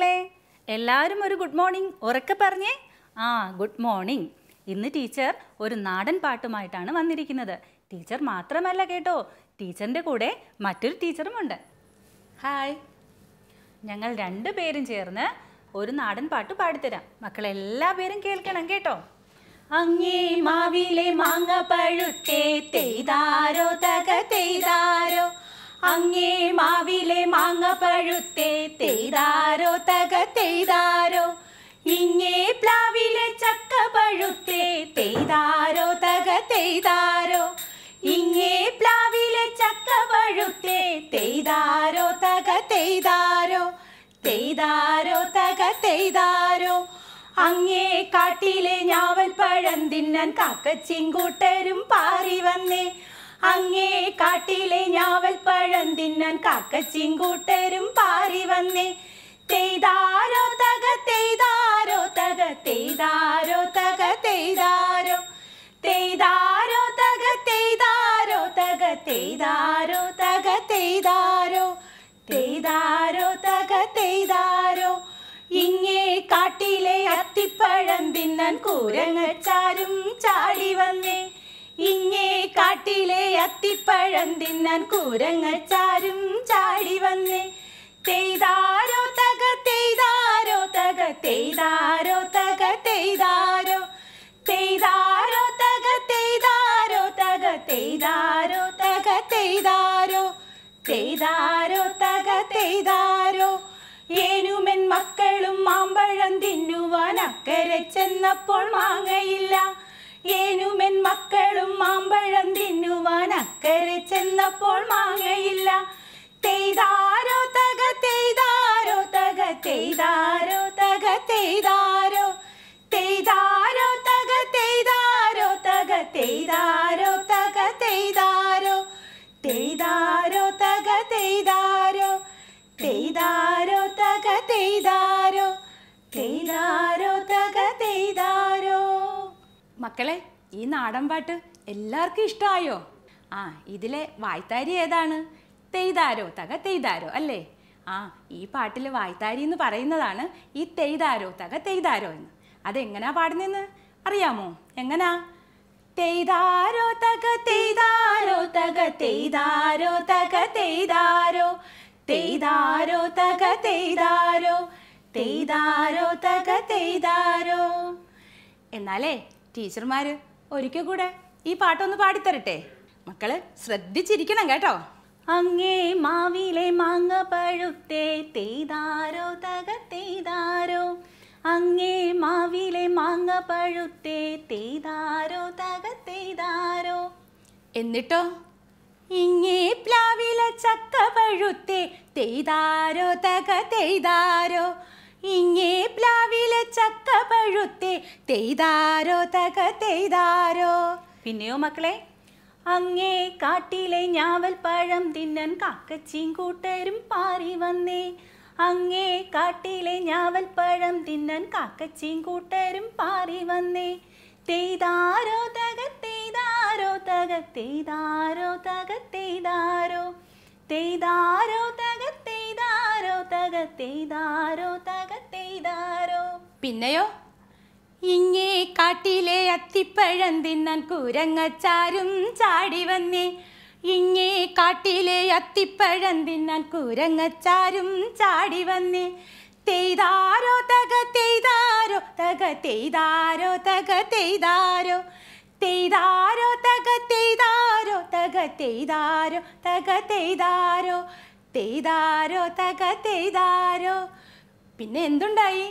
മക്കളെ എല്ലാവരും ഒരു ഗുഡ് മോർണിംഗ് ഉറക്കെ പറഞ്ഞേ ആ ഗുഡ് മോർണിംഗ് ഇന്ന് ടീച്ചർ ഒരു നാടൻ പാട്ടുമായിട്ടാണ് വന്നിരിക്കുന്നത് ടീച്ചർ മാത്രമല്ല കേട്ടോ ടീച്ചറിൻ്റെ കൂടെ മറ്റൊരു ടീച്ചറുമുണ്ട് ഹായ് ഞങ്ങൾ രണ്ടു പേരും ചേർന്ന് ഒരു നാടൻ പാട്ട് പാടിത്തരാം മക്കളെല്ലാ പേരും കേൾക്കണം കേട്ടോ അങ്ങേ മാവിലെ മാങ്ങ പഴുത്തേ തെയ്താരോ തക തെയ്താരോ അങ്ങേ മാവിലെ മാങ്ങ പഴുത്തേ തെയ്താരോ തക തെയ്താരോ ഇങ്ങേ പ്ലാവിലെ ചക്ക പഴുത്തേ തെയ്താരോ തക തെയ്താരോ ഇങ്ങേ പ്ലാവിലെ ചക്ക പഴുത്തേ തെയ്താരോ തക തെയ്താരോ തെയ്താരോ തക തെയ്താരോ അങ്ങേ കാട്ടിലെ ഞാവൽ പഴം തിന്നാൻ കാക്കച്ചിങ്കൂട്ടരും പാറി വന്നേ അങ്ങേ കാട്ടിലെ ഞാവൽ പഴം തിന്നാൻ കാക്കച്ചിങ്കൂട്ടരും പാറി വന്നേ തെയ്താരോ തക തെയ്താരോ തക തെയ്താരോ തക തെയ്താരോ തെയ്താരോ തക തെയ്താരോ തക തെയ്താരോ തക തെയ്താരോ തെയ്താരോ തക തെയ്താരോ ഇങ്ങേ കാട്ടിലെ അത്തിപ്പഴം തിന്നാൻ കൂരങ്ങച്ചാരും ചാടി വന്നേ ഇങ്ങേ കാട്ടിലെ അത്തിപ്പഴം തിന്നാൻ കൂരങ്ങൾ ചാരും ചാടി വന്നേ തെയ്താരോ തക തെയ്താരോ തക തെയ്താരോ തക തെയ്താരോ തെയ്താരോ തക തെയ്താരോ തക തെയ്താരോ തക തെയ്താരോ തെയ്താരോ തക തെയ്താരോ ഏനുമെൻ മക്കളും മാമ്പഴം തിന്നുവാൻ അക്കരെ ചെന്നപ്പോൾ മാങ്ങയില്ല ഏനുമെൻ മക്കളും മാമ്പഴം തിന്നുവാൻ അക്കരെ ചെന്നപ്പോൾ മാങ്ങയില്ല തെയ്താരോ തക തെയ്താരോ തക തെയ്താരോ തക തെയ്താരോ തെയ്താരോ തക തെയ്താരോ തക തെയ്താരോ തക തെയ്താരോ തെയ്താരോ തക തെയ്താരോ തെയ്താരോ തക തെയ്താരോ തെയ്താരോ തക തെയ്താരോ മക്കളെ ഈ നാടൻ പാട്ട് എല്ലാവർക്കും ഇഷ്ടമായോ ആ ഇതിലെ വായ്ത്താരി ഏതാണ് തെയ്താരോ തക തെയ്താരോ അല്ലേ ആ ഈ പാട്ടിൽ വായ്ത്താരി എന്ന് പറയുന്നതാണ് ഈ തെയ്താരോ തക തെയ്താരോ എന്ന് അതെങ്ങനാ പാടുന്നതെന്ന് അറിയാമോ എങ്ങനാ തെയ്താരോ തക തെയ്താരോ തക തെയ്താരോ തക തെയ്താരോ തെയ്താരോ തക തെയ്താരോ തെയ്താരോ തക തെയ്താരോ എന്നാലേ ടീച്ചർമാർ ഒരിക്കൽ കൂടെ ഈ പാട്ടൊന്ന് പാടിത്തരട്ടെ മക്കള് ശ്രദ്ധിച്ചിരിക്കണം കേട്ടോ അങ്ങേ മാവിലെ മാങ്ങ പഴുത്തേ തെയ്താരോ തക തെയ്താരോ അങ്ങേ മാവിലെ മാങ്ങ പഴുത്തേ തെയ്താരോ തക തെയ്താരോ എന്നിട്ടോ ഇങ്ങേ പ്ലാവിലെ ചക്ക പഴുത്തേ തെയ്താരോ തക തെയ്താരോ ഇങ്ങേ പ്ലാവിലെ ചക്ക പഴുത്തെ തെയ്താരോ തക തെയ്താരോ പിന്നെയോ മക്കളെ അങ്ങേ കാട്ടിലെ ഞാവൽ പഴം തിന്നൻ കാക്കച്ചിയും കൂട്ടരും പാറി വന്നേ അങ്ങേ കാട്ടിലെ ഞാവൽ പഴം തിന്നൻ കാക്കച്ചിയും കൂട്ടരും പാറി വന്നേ തെയ്താരോ തക തെയ്താരോ തക തെയ്താരോ തക തെയ്താരോ തെയ്താരോ തക തകത്തെയ്താരോ തകത്തെയ്താരോ പിന്നെയോ ഇങ്ങേ കാട്ടിലെ അത്തിപ്പഴം തിന്നാൻ കുരങ്ങച്ചാരും ചാടി വന്നേ ഇങ്ങേ കാട്ടിലെ അത്തിപ്പഴം തിന്നാൻ കുരങ്ങച്ചാരും ചാടി വന്നേ തെയ്താരോ തക തെയ്താരോ തക തെയ്താരോ തക തെയ്താരോ തെയ്താരോ തക തെയ്താരോ തക തെയ്താരോ തക തെയ്താരോ തെയ്താരോ തക തെയ്താരോ പിന്നെ എന്തുണ്ടായി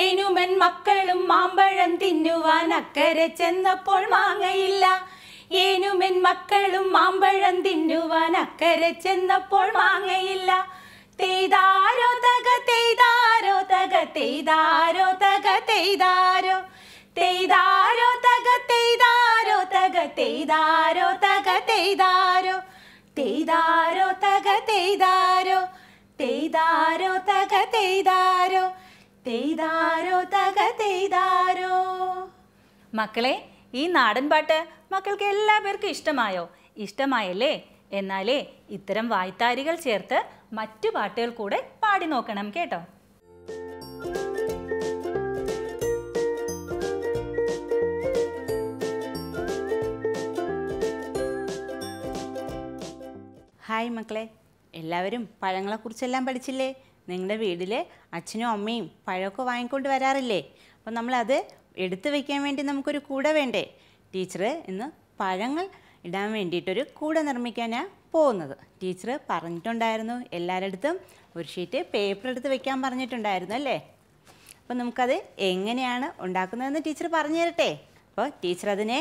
ഏനുമൻ മക്കളും മാമ്പഴം തിന്നുവാൻ അക്കരെ ചെന്നപ്പോൾ മാങ്ങയില്ല ഏനുമൻ മക്കളും മാമ്പഴം തിന്നുവാൻ അക്കരെ ചെന്നപ്പോൾ മാങ്ങയില്ല തെയ്താരോ തക തെയ്താരോ തക തെയ്താരോ തക തെയ്താരോ തെയ്താരോ തക തെയ്താരോ തക തെയ്താരോ തക തെയ്താരോ തെയ്താരോ തക തെയ്താരോ തെയ്താരോ തക തെയ്താരോ തെയ്താരോ തക തെയ്താരോ മക്കളെ ഈ നാടൻ പാട്ട് മക്കൾക്ക് എല്ലാ പേർക്കും ഇഷ്ടമായോ ഇഷ്ടമായല്ലേ എന്നാലേ ഇത്തരം വായ്ത്താരികൾ ചേർത്ത് മറ്റു പാട്ടുകൾ കൂടെ പാടി നോക്കണം കേട്ടോ ഹായ് മക്കളെ എല്ലാവരും പഴങ്ങളെക്കുറിച്ചെല്ലാം പഠിച്ചില്ലേ നിങ്ങളുടെ വീട്ടിൽ അച്ഛനും അമ്മയും പഴമൊക്കെ വാങ്ങിക്കൊണ്ട് വരാറില്ലേ അപ്പോൾ നമ്മളത് എടുത്തു വയ്ക്കാൻ വേണ്ടി നമുക്കൊരു കൂട വേണ്ടേ ടീച്ചർ ഇന്ന് പഴങ്ങൾ ഇടാൻ വേണ്ടിയിട്ടൊരു കൂട നിർമ്മിക്കാനാണ് പോകുന്നത് ടീച്ചർ പറഞ്ഞിട്ടുണ്ടായിരുന്നു എല്ലാവരുടെ ഒരു ഷീറ്റ് പേപ്പർ എടുത്ത് വയ്ക്കാൻ പറഞ്ഞിട്ടുണ്ടായിരുന്നു അല്ലേ അപ്പോൾ നമുക്കത് എങ്ങനെയാണ് ഉണ്ടാക്കുന്നതെന്ന് ടീച്ചർ പറഞ്ഞു തരട്ടെ അപ്പോൾ ടീച്ചർ അതിനെ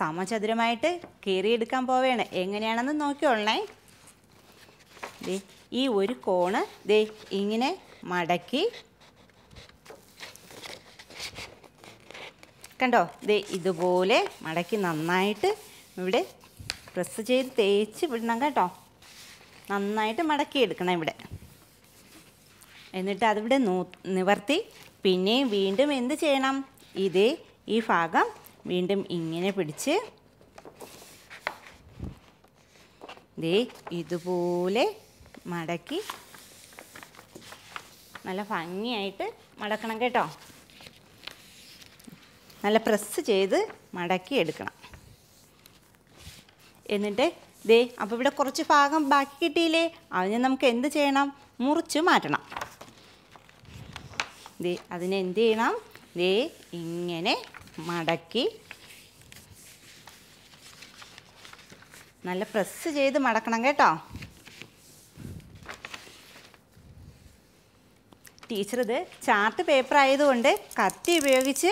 സമചതുരമായിട്ട് കീറിയെടുക്കാൻ പോവുകയാണ് എങ്ങനെയാണെന്ന് നോക്കിയോളേ ദേ ഈ ഒരു കോണ് ദേ ഇങ്ങനെ മടക്കി കണ്ടോ ദേ ഇതുപോലെ മടക്കി നന്നായിട്ട് ഇവിടെ പ്രസ് ചെയ്ത് തേച്ച് വിടണം കേട്ടോ നന്നായിട്ട് മടക്കി എടുക്കണം ഇവിടെ എന്നിട്ട് അതിവിടെ നൂ നിവർത്തി പിന്നെയും വീണ്ടും എന്ത് ചെയ്യണം ഇതേ ഈ ഭാഗം വീണ്ടും ഇങ്ങനെ പിടിച്ച് ദേ ഇതുപോലെ മടക്കി നല്ല ഭംഗിയായിട്ട് മടക്കണം കേട്ടോ നല്ല പ്രസ് ചെയ്ത് മടക്കി എടുക്കണം എന്നിട്ട് ദേ അപ്പോൾ ഇവിടെ കുറച്ച് ഭാഗം ബാക്കി കിട്ടിയില്ലേ അതിന് നമുക്ക് എന്ത് ചെയ്യണം മുറിച്ച് മാറ്റണം ദേ അതിനെ എന്ത് ചെയ്യണം ദേ ഇങ്ങനെ മടക്കി നല്ല പ്രസ് ചെയ്ത് മടക്കണം കേട്ടോ ടീച്ചർ ഇത് ചാർട്ട് പേപ്പർ ആയതുകൊണ്ട് കത്തി ഉപയോഗിച്ച്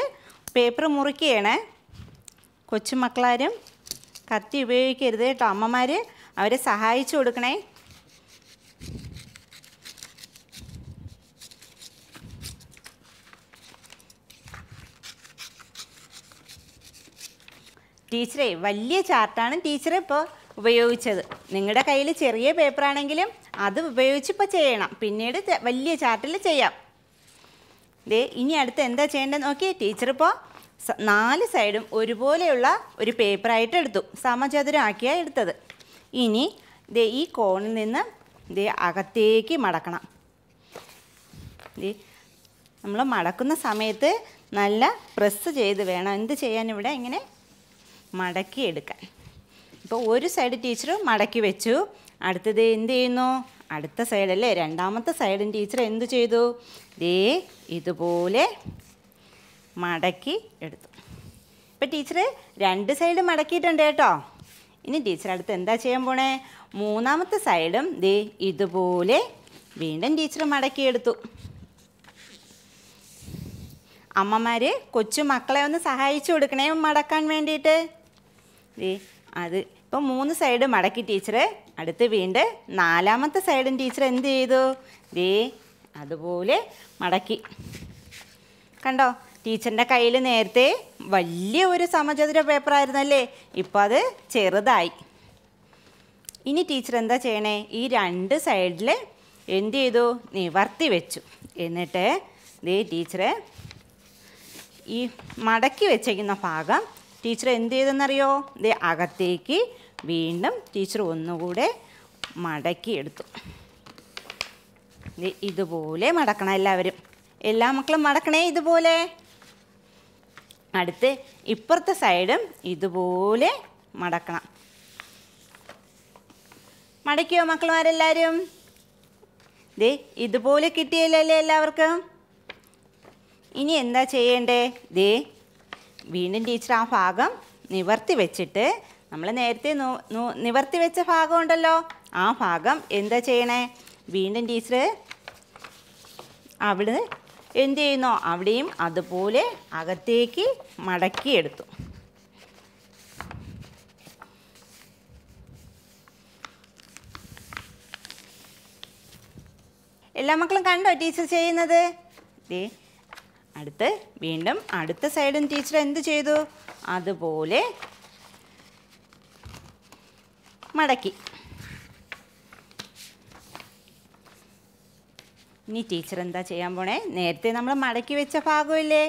പേപ്പർ മുറിക്കുകയാണ് കൊച്ചുമക്കളാരും കത്തി ഉപയോഗിക്കരുത് കേട്ടോ അമ്മമാർ അവരെ സഹായിച്ചു കൊടുക്കണേ ടീച്ചറേ വലിയ ചാർട്ടാണ് ടീച്ചർ ഇപ്പോൾ ഉപയോഗിച്ചത് നിങ്ങളുടെ കയ്യിൽ ചെറിയ പേപ്പറാണെങ്കിലും അത് ഉപയോഗിച്ച് ഇപ്പോൾ ചെയ്യണം പിന്നീട് വലിയ ചാർട്ടിൽ ചെയ്യാം ദേ ഇനി അടുത്ത് എന്താ ചെയ്യേണ്ടത് നോക്കിയേ ടീച്ചർ ഇപ്പോൾ നാല് സൈഡും ഒരുപോലെയുള്ള ഒരു പേപ്പറായിട്ട് എടുത്തു സമചതുരമാക്കിയാണ് എടുത്തത് ഇനി ദേ ഈ കോണിൽ നിന്ന് ദേ അകത്തേക്ക് മടക്കണം ദേ നമ്മൾ മടക്കുന്ന സമയത്ത് നല്ല പ്രസ് ചെയ്ത് വേണം എന്ത് ചെയ്യാൻ ഇവിടെ ഇങ്ങനെ മടക്കി എടുക്കാൻ ഇപ്പോൾ ഒരു സൈഡ് ടീച്ചർ മടക്കി വെച്ചു അടുത്തത് എന്ത് ചെയ്യുന്നു അടുത്ത സൈഡ് അല്ലേ രണ്ടാമത്തെ സൈഡും ടീച്ചർ എന്തു ചെയ്തു ദേ ഇതുപോലെ മടക്കി എടുത്തു ഇപ്പം ടീച്ചർ രണ്ട് സൈഡ് മടക്കിയിട്ടുണ്ട് കേട്ടോ ഇനി ടീച്ചർ അടുത്ത് എന്താ ചെയ്യാൻ പോണേ മൂന്നാമത്തെ സൈഡും ദേ ഇതുപോലെ വീണ്ടും ടീച്ചർ മടക്കിയെടുത്തു അമ്മമാർ കൊച്ചു മക്കളെ ഒന്ന് സഹായിച്ചു കൊടുക്കണേ മടക്കാൻ വേണ്ടിയിട്ട് ദേ അത് ഇപ്പം മൂന്ന് സൈഡ് മടക്കി ടീച്ചറ് അടുത്ത് വീണ്ട് നാലാമത്തെ സൈഡും ടീച്ചർ എന്ത് ചെയ്തു ദേ അതുപോലെ മടക്കി കണ്ടോ ടീച്ചറിൻ്റെ കയ്യിൽ നേരത്തെ വലിയ ഒരു സമചതുര പേപ്പറായിരുന്നല്ലേ ഇപ്പം അത് ചെറുതായി ഇനി ടീച്ചർ എന്താ ചെയ്യണേ ഈ രണ്ട് സൈഡിൽ എന്ത് ചെയ്തു നിവർത്തി വെച്ചു എന്നിട്ട് ദേ ടീച്ചറെ ഈ മടക്കി വെച്ചേക്കുന്ന ഭാഗം ടീച്ചർ എന്ത് ചെയ്തെന്നറിയോ ദേ അകത്തേക്ക് വീണ്ടും ടീച്ചർ ഒന്നുകൂടെ മടക്കിയെടുത്തു ഇതുപോലെ മടക്കണം എല്ലാവരും എല്ലാ മക്കളും മടക്കണേ ഇതുപോലെ അടുത്ത് ഇപ്പുറത്തെ സൈഡും ഇതുപോലെ മടക്കണം മടക്കിയോ മക്കളുമാരെല്ലാവരും ദേ ഇതുപോലെ കിട്ടിയല്ലേ എല്ലാവർക്കും ഇനി എന്താ ചെയ്യേണ്ടേ ദേ വീണ്ടും ടീച്ചർ ആ ഭാഗം നിവർത്തി വെച്ചിട്ട് നമ്മൾ നേരത്തെ നിവർത്തി വെച്ച ഭാഗം ഉണ്ടല്ലോ ആ ഭാഗം എന്താ ചെയ്യണേ വീണ്ടും ടീച്ചർ അവിടെ എന്ത് ചെയ്യുന്നു അവിടെയും അതുപോലെ അകത്തേക്ക് മടക്കിയെടുത്തു എല്ലാ മക്കളും കണ്ടോ ടീച്ചർ ചെയ്യുന്നത് അടുത്ത് വീണ്ടും അടുത്ത സൈഡും ടീച്ചർ എന്ത് ചെയ്തു അതുപോലെ മടക്കി ഇനി ടീച്ചർ എന്താ ചെയ്യാൻ പോണേ നേരത്തെ നമ്മൾ മടക്കി വെച്ച ഭാഗമില്ലേ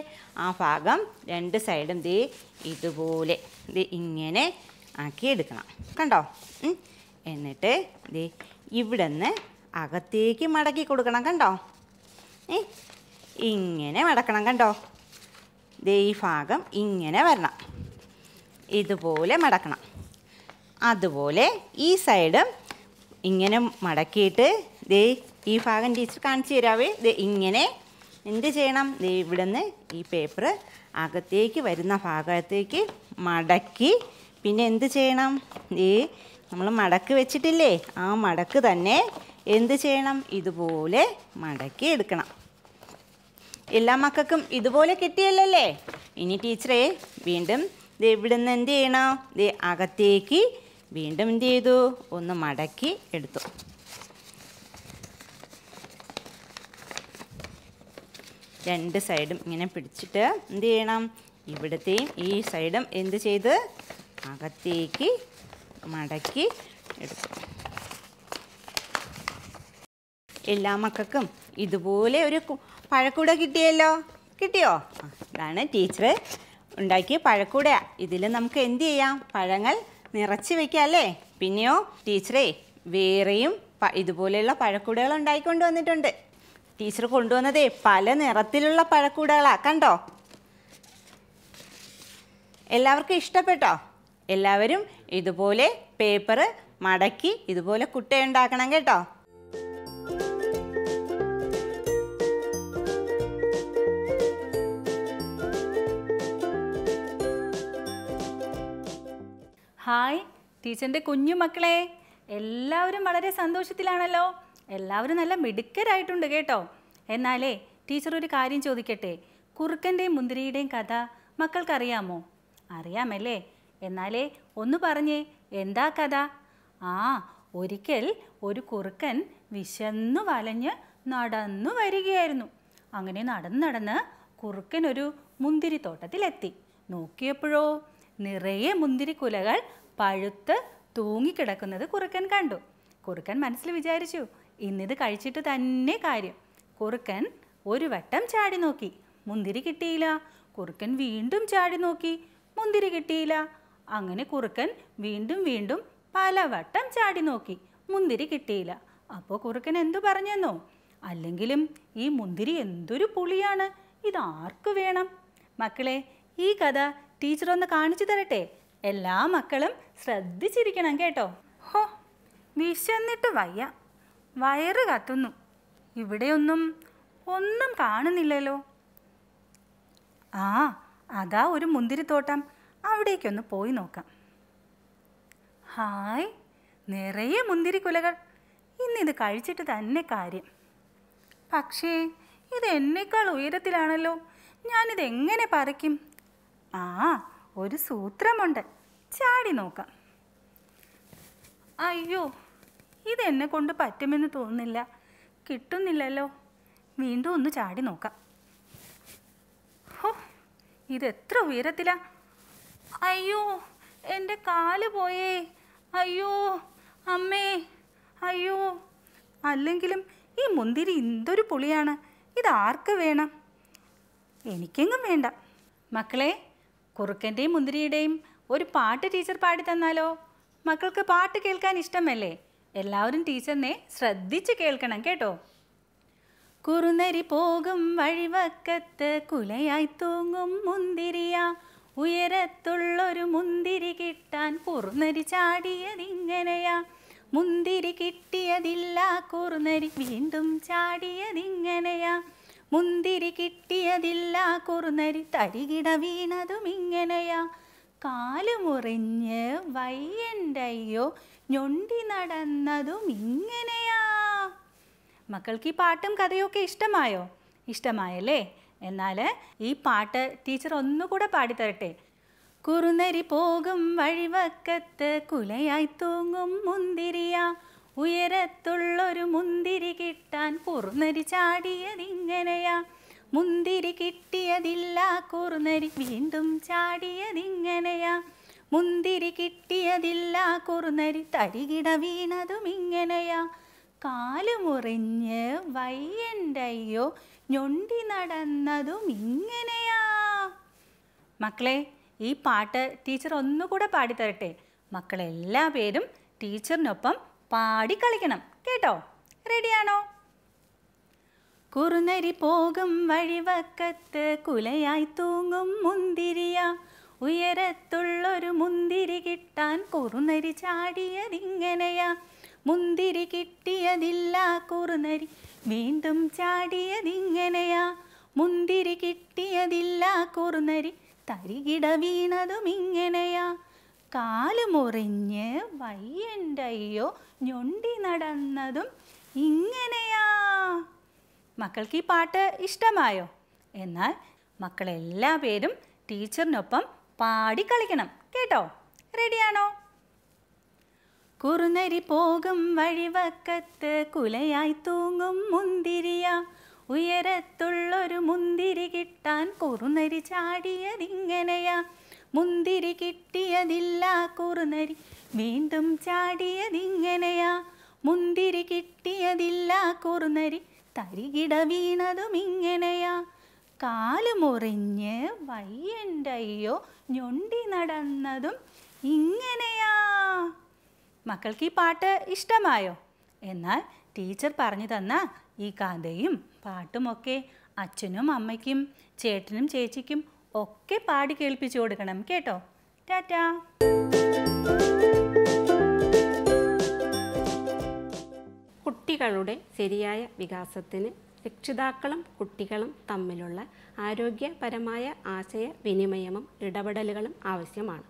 ആ ഭാഗം രണ്ട് സൈഡും ദേ ഇതുപോലെ ദേ ഇങ്ങനെ ആക്കി എടുക്കണം കണ്ടോ എന്നിട്ട് ദേ ഇവിടെ നിന്ന് അകത്തേക്ക് മടക്കി കൊടുക്കണം കണ്ടോ ഏ ഇങ്ങനെ മടക്കണം കണ്ടോ ദേ ഈ ഭാഗം ഇങ്ങനെ വരണം ഇതുപോലെ മടക്കണം അതുപോലെ ഈ സൈഡും ഇങ്ങനെ മടക്കിയിട്ട് ദേ ഈ ഭാഗം ടീച്ചർ കാണിച്ചു തരാവേ ദേ ഇങ്ങനെ എന്ത് ചെയ്യണം ദേ നിന്ന് ഈ പേപ്പർ അകത്തേക്ക് വരുന്ന ഭാഗത്തേക്ക് മടക്കി പിന്നെ എന്ത് ചെയ്യണം ദേ നമ്മൾ മടക്ക് വെച്ചിട്ടില്ലേ ആ മടക്ക് തന്നെ എന്ത് ചെയ്യണം ഇതുപോലെ മടക്കി എടുക്കണം എല്ലാ മക്കൾക്കും ഇതുപോലെ കിട്ടിയല്ലേ ഇനി ടീച്ചറെ വീണ്ടും ഇവിടുന്ന് എന്ത് ചെയ്യണം ദേ അകത്തേക്ക് വീണ്ടും എന്ത് ചെയ്തു ഒന്ന് മടക്കി എടുത്തു രണ്ട് സൈഡും ഇങ്ങനെ പിടിച്ചിട്ട് എന്ത് ചെയ്യണം ഇവിടത്തെയും ഈ സൈഡും എന്ത് ചെയ്ത് അകത്തേക്ക് മടക്കി എടുക്കും എല്ലാ മക്കൾക്കും ഇതുപോലെ ഒരു പഴക്കൂട കിട്ടിയല്ലോ കിട്ടിയോ ഇതാണ് ടീച്ചർ ഉണ്ടാക്കിയ പഴക്കൂട ഇതിൽ നമുക്ക് എന്ത് ചെയ്യാം പഴങ്ങൾ നിറച്ച് അല്ലേ പിന്നെയോ ടീച്ചറെ വേറെയും ഇതുപോലെയുള്ള പഴക്കൂടകൾ ഉണ്ടായിക്കൊണ്ട് വന്നിട്ടുണ്ട് ടീച്ചർ കൊണ്ടുവന്നതേ പല നിറത്തിലുള്ള പഴക്കൂടുകളാ കണ്ടോ എല്ലാവർക്കും ഇഷ്ടപ്പെട്ടോ എല്ലാവരും ഇതുപോലെ പേപ്പർ മടക്കി ഇതുപോലെ കുട്ടയുണ്ടാക്കണം കേട്ടോ ഹായ് ടീച്ചറിൻ്റെ കുഞ്ഞു മക്കളെ എല്ലാവരും വളരെ സന്തോഷത്തിലാണല്ലോ എല്ലാവരും നല്ല മിടുക്കരായിട്ടുണ്ട് കേട്ടോ എന്നാലേ ടീച്ചർ ഒരു കാര്യം ചോദിക്കട്ടെ കുറുക്കൻ്റെയും മുന്തിരിയുടെയും കഥ മക്കൾക്കറിയാമോ അറിയാമല്ലേ എന്നാലേ ഒന്ന് പറഞ്ഞേ എന്താ കഥ ആ ഒരിക്കൽ ഒരു കുറുക്കൻ വിശന്നു വലഞ്ഞ് നടന്നു വരികയായിരുന്നു അങ്ങനെ നടന്ന് നടന്ന് കുറുക്കൻ ഒരു തോട്ടത്തിലെത്തി നോക്കിയപ്പോഴോ നിറയെ മുന്തിരിക്കുലകൾ പഴുത്ത് തൂങ്ങിക്കിടക്കുന്നത് കുറുക്കൻ കണ്ടു കുറുക്കൻ മനസ്സിൽ വിചാരിച്ചു ഇന്നിത് കഴിച്ചിട്ട് തന്നെ കാര്യം കുറുക്കൻ ഒരു വട്ടം ചാടി നോക്കി മുന്തിരി കിട്ടിയില്ല കുറുക്കൻ വീണ്ടും ചാടി നോക്കി മുന്തിരി കിട്ടിയില്ല അങ്ങനെ കുറുക്കൻ വീണ്ടും വീണ്ടും പല വട്ടം ചാടി നോക്കി മുന്തിരി കിട്ടിയില്ല അപ്പോൾ കുറുക്കൻ എന്തു പറഞ്ഞെന്നോ അല്ലെങ്കിലും ഈ മുന്തിരി എന്തൊരു പുളിയാണ് ഇതാർക്ക് വേണം മക്കളെ ഈ കഥ ടീച്ചർ ഒന്ന് കാണിച്ചു തരട്ടെ എല്ലാ മക്കളും ശ്രദ്ധിച്ചിരിക്കണം കേട്ടോ ഹോ വിശന്നിട്ട് വയ്യ വയറ് കത്തുന്നു ഇവിടെയൊന്നും ഒന്നും കാണുന്നില്ലല്ലോ ആ അതാ ഒരു മുന്തിരിത്തോട്ടം അവിടേക്കൊന്ന് പോയി നോക്കാം ഹായ് നിറയെ മുന്തിരി കുലകൾ ഇന്നിത് കഴിച്ചിട്ട് തന്നെ കാര്യം പക്ഷേ ഇത് എന്നേക്കാൾ ഉയരത്തിലാണല്ലോ ഞാനിത് എങ്ങനെ പറിക്കും ആ ഒരു സൂത്രമുണ്ട് ചാടി നോക്കാം അയ്യോ ഇതെന്നെ കൊണ്ട് പറ്റുമെന്ന് തോന്നുന്നില്ല കിട്ടുന്നില്ലല്ലോ വീണ്ടും ഒന്ന് ചാടി നോക്കാം ഹോ ഇതെത്ര ഉയരത്തിലാ അയ്യോ എൻ്റെ കാല് പോയേ അയ്യോ അമ്മേ അയ്യോ അല്ലെങ്കിലും ഈ മുന്തിരി എന്തൊരു പുളിയാണ് ഇതാർക്ക് വേണം എനിക്കെങ്ങും വേണ്ട മക്കളെ കുറുക്കൻ്റെയും മുന്തിരിയുടെയും ഒരു പാട്ട് ടീച്ചർ പാടി തന്നാലോ മക്കൾക്ക് പാട്ട് കേൾക്കാൻ ഇഷ്ടമല്ലേ എല്ലാവരും ടീച്ചറിനെ ശ്രദ്ധിച്ച് കേൾക്കണം കേട്ടോ കുറുനരി പോകും വഴിവക്കത്ത് കുലയായി തൂങ്ങും മുന്തിരിയ ഉയരത്തുള്ളൊരു മുന്തിരി കിട്ടാൻ കുറുനരി ചാടിയതിങ്ങനെയാ മുന്തിരി കിട്ടിയതില്ല കുറുനരി വീണ്ടും ചാടിയതിങ്ങനെയാ മുന്തിരി കിട്ടിയതില്ല കുറുനരി തരികിട വീണതും ഇങ്ങനെയാ കാലുമുറിഞ്ഞ് വയ്യൻ്റയ്യോ ഞൊണ്ടി നടന്നതും ഇങ്ങനെയാ മക്കൾക്ക് ഈ പാട്ടും കഥയൊക്കെ ഇഷ്ടമായോ ഇഷ്ടമായല്ലേ എന്നാൽ ഈ പാട്ട് ടീച്ചർ ഒന്നുകൂടെ പാടിത്തരട്ടെ കുറുനരി പോകും വഴിവക്കത്ത് കുലയായി തൂങ്ങും മുന്തിരിയാ ഉയരത്തുള്ളൊരു മുന്തിരി കിട്ടാൻ കുറുനരി ചാടിയതിങ്ങനെയാ മുന്തിരി കിട്ടിയതില്ല കുറുനരി വീണ്ടും ചാടിയതിങ്ങനെയാ മുന്തിരി കിട്ടിയതില്ല കുറുനരി തരികിട വീണതും ഇങ്ങനെയാ കാലുമുറിഞ്ഞ് വയ്യൻ്റയ്യോ ഞൊണ്ടി നടന്നതും ഇങ്ങനെയാ മക്കളെ ഈ പാട്ട് ടീച്ചർ ഒന്നുകൂടെ പാടിത്തരട്ടെ മക്കളെല്ലാ പേരും ടീച്ചറിനൊപ്പം പാടി കളിക്കണം കേട്ടോ റെഡിയാണോ കുറുനരി പോകും വഴിവക്കത്ത് കുലയായി തൂങ്ങും മുന്തിരിയ ഉയരത്തുള്ളൊരു മുന്തിരി കിട്ടാൻ കുറുനരി ചാടിയതിങ്ങനെയാ മുന്തിരി കിട്ടിയതില്ല കുറുനരി വീണ്ടും ചാടിയതിങ്ങനെയാ മുന്തിരി കിട്ടിയതില്ല കുറുനരി തരികിട വീണതും ഇങ്ങനെയാ കാലുമുറിഞ്ഞ് വയ്യണ്ടയ്യോ ഞൊണ്ടി നടന്നതും ഇങ്ങനെയാ മക്കൾക്ക് ഈ പാട്ട് ഇഷ്ടമായോ എന്നാൽ മക്കളെല്ലാ പേരും ടീച്ചറിനൊപ്പം പാടി കളിക്കണം കേട്ടോ റെഡിയാണോ കുറുനരി പോകും വഴിവക്കത്ത് കുലയായി തൂങ്ങും മുന്തിരിയ ഉയരത്തുള്ളൊരു മുന്തിരി കിട്ടാൻ കുറുനരി ചാടിയതിങ്ങനെയാ മുന്തിരി കിട്ടിയതില്ല കുറുനരി വീണ്ടും ചാടിയതിങ്ങനെയാ മുന്തിരി കിട്ടിയതില്ല കുറുനരി തരികിട വീണതും ഇങ്ങനെയാ കാല് മുറിഞ്ഞ് വയ്യൻ്റയ്യോ ഞൊണ്ടി നടന്നതും ഇങ്ങനെയാ മക്കൾക്ക് ഈ പാട്ട് ഇഷ്ടമായോ എന്നാൽ ടീച്ചർ പറഞ്ഞു തന്ന ഈ കഥയും പാട്ടുമൊക്കെ അച്ഛനും അമ്മയ്ക്കും ചേട്ടനും ചേച്ചിക്കും ഒക്കെ പാടി കേൾപ്പിച്ചു കൊടുക്കണം കേട്ടോ ടാറ്റാ കുട്ടികളുടെ ശരിയായ വികാസത്തിന് രക്ഷിതാക്കളും കുട്ടികളും തമ്മിലുള്ള ആരോഗ്യപരമായ ആശയവിനിമയവും ഇടപെടലുകളും ആവശ്യമാണ്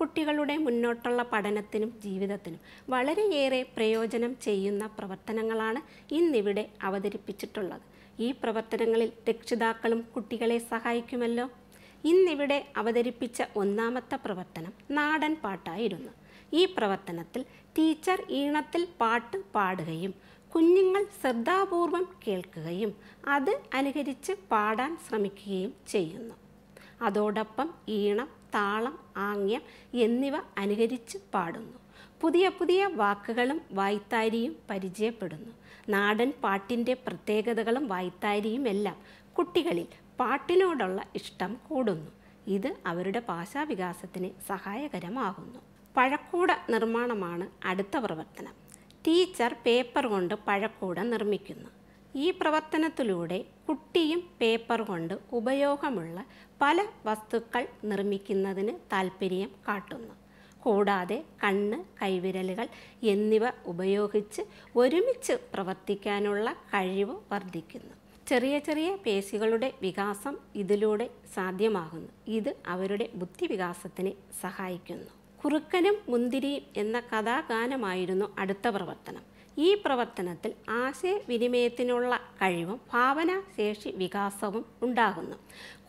കുട്ടികളുടെ മുന്നോട്ടുള്ള പഠനത്തിനും ജീവിതത്തിനും വളരെയേറെ പ്രയോജനം ചെയ്യുന്ന പ്രവർത്തനങ്ങളാണ് ഇന്നിവിടെ അവതരിപ്പിച്ചിട്ടുള്ളത് ഈ പ്രവർത്തനങ്ങളിൽ രക്ഷിതാക്കളും കുട്ടികളെ സഹായിക്കുമല്ലോ ഇന്നിവിടെ അവതരിപ്പിച്ച ഒന്നാമത്തെ പ്രവർത്തനം നാടൻ പാട്ടായിരുന്നു ഈ പ്രവർത്തനത്തിൽ ടീച്ചർ ഈണത്തിൽ പാട്ട് പാടുകയും കുഞ്ഞുങ്ങൾ ശ്രദ്ധാപൂർവം കേൾക്കുകയും അത് അനുകരിച്ച് പാടാൻ ശ്രമിക്കുകയും ചെയ്യുന്നു അതോടൊപ്പം ഈണം താളം ആംഗ്യം എന്നിവ അനുകരിച്ച് പാടുന്നു പുതിയ പുതിയ വാക്കുകളും വായ്ത്താരിയും പരിചയപ്പെടുന്നു നാടൻ പാട്ടിൻ്റെ പ്രത്യേകതകളും വായ്ത്താരിയും എല്ലാം കുട്ടികളിൽ പാട്ടിനോടുള്ള ഇഷ്ടം കൂടുന്നു ഇത് അവരുടെ ഭാഷാവികാസത്തിന് സഹായകരമാകുന്നു പഴക്കൂട നിർമ്മാണമാണ് അടുത്ത പ്രവർത്തനം ടീച്ചർ പേപ്പർ കൊണ്ട് പഴക്കൂട നിർമ്മിക്കുന്നു ഈ പ്രവർത്തനത്തിലൂടെ കുട്ടിയും പേപ്പർ കൊണ്ട് ഉപയോഗമുള്ള പല വസ്തുക്കൾ നിർമ്മിക്കുന്നതിന് താൽപ്പര്യം കാട്ടുന്നു കൂടാതെ കണ്ണ് കൈവിരലുകൾ എന്നിവ ഉപയോഗിച്ച് ഒരുമിച്ച് പ്രവർത്തിക്കാനുള്ള കഴിവ് വർദ്ധിക്കുന്നു ചെറിയ ചെറിയ പേശികളുടെ വികാസം ഇതിലൂടെ സാധ്യമാകുന്നു ഇത് അവരുടെ വികാസത്തിന് സഹായിക്കുന്നു കുറുക്കനും മുന്തിരിയും എന്ന കഥാഗാനമായിരുന്നു അടുത്ത പ്രവർത്തനം ഈ പ്രവർത്തനത്തിൽ ആശയവിനിമയത്തിനുള്ള കഴിവും ഭാവനാശേഷി വികാസവും ഉണ്ടാകുന്നു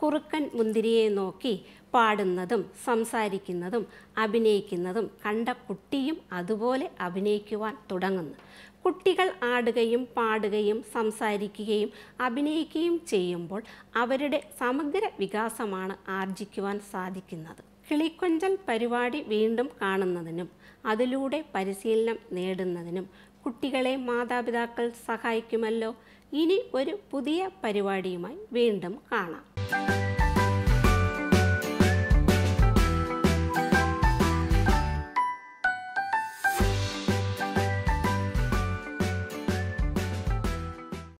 കുറുക്കൻ മുന്തിരിയെ നോക്കി പാടുന്നതും സംസാരിക്കുന്നതും അഭിനയിക്കുന്നതും കണ്ട കുട്ടിയും അതുപോലെ അഭിനയിക്കുവാൻ തുടങ്ങുന്നു കുട്ടികൾ ആടുകയും പാടുകയും സംസാരിക്കുകയും അഭിനയിക്കുകയും ചെയ്യുമ്പോൾ അവരുടെ സമഗ്ര വികാസമാണ് ആർജിക്കുവാൻ സാധിക്കുന്നത് കിളിക്കൊഞ്ചൽ പരിപാടി വീണ്ടും കാണുന്നതിനും അതിലൂടെ പരിശീലനം നേടുന്നതിനും കുട്ടികളെ മാതാപിതാക്കൾ സഹായിക്കുമല്ലോ ഇനി ഒരു പുതിയ പരിപാടിയുമായി വീണ്ടും കാണാം